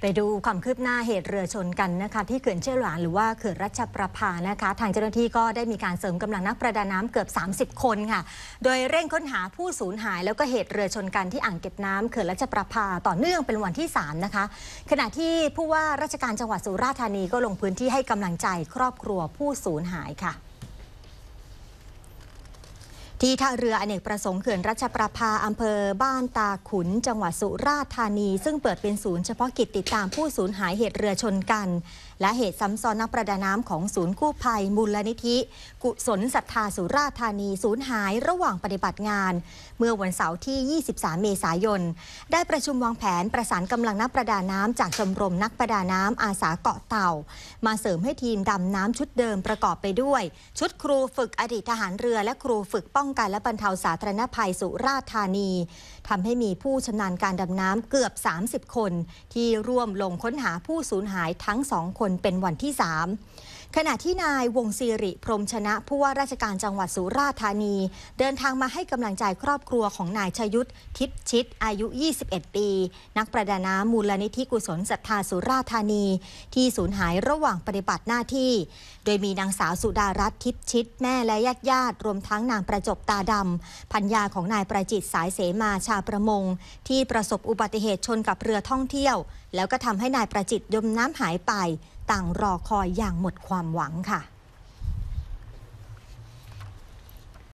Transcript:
ไปดูความคืบหน้าเหตุเรือชนกันนะคะที่เขื่อนเชี่ยวหลานหรือว่าเขื่อนรัชประภานะคะ ทางเจ้าหน้าที่ก็ได้มีการเสริมกำลังนักประดาน้ำเกือบ30 คนค่ะ โดยเร่งค้นหาผู้สูญหาย แล้วก็เหตุเรือชนกันที่อ่างเก็บน้ำเขื่อนรัชประภาต่อเนื่องเป็นวันที่3นะคะ ขณะที่ผู้ว่าราชการจังหวัดสุราษฎร์ธานีก็ลงพื้นที่ให้กำลังใจครอบครัวผู้สูญหายค่ะที่ท่าเรืออเนกประสงค์เขื่อนรัชประภาอำเภอบ้านตาขุน จังหวัดสุราษฎร์ธานีซึ่งเปิดเป็นศูนย์เฉพาะกิจติดตามผู้สูญหายเหตุเรือชนกัน และเหตุซ้ำซ้อนนักประดาน้ำ ของศูนย์กู้ภัยมูลนิธิกุศลศรัทธาสุราษฎร์ธานีสูญหายระหว่างปฏิบัติงาน เมื่อวันเสาร์ที่ 23 เมษายนได้ประชุมวางแผนประสานกำลังนักประดาน้ำจากชมรมนักประดาน้ำอาสาเกาะเต่า มาเสริมให้ทีมดำน้ำชุดเดิมประกอบไปด้วย ชุดครูฝึกอดีตทหารเรือและครูฝึกป้ององกันและบรรเทาสาธารณภัยสุราษฎร์ธานีทำให้มีผู้ชำนาญการดำน้ำเกือบ 30 คน ที่ร่วมลงค้นหาผู้สูญหายทั้งสองคนเป็นวันที่ 3 ขณะที่นายวงศิริ พรมชนะผู้ว่าราชการจังหวัดสุราษฎร์ธานี เดินทางมาให้กำลังใจครอบครัวของนายชยุทธทิพชิตอายุ 21 ปี นักประดาน้ำมูลนิธิกุศลศรัทธาสุราษฎร์ธานี ที่สูญหายระหว่างปฏิบัติหน้าที่ โดยมีนางสาวสุดารัตน์ทิพชิตแม่และญาติญาติรวมทั้งนางประจบบตาดำพันยาของนายประจิตสายเสมาชาประมงที่ประสบอุบัติเหตุชนกับเรือท่องเที่ยว แล้วก็ทำให้นายประจิตยมน้ำหายไปต่างรอคอยอย่างหมดความหวังค่ะ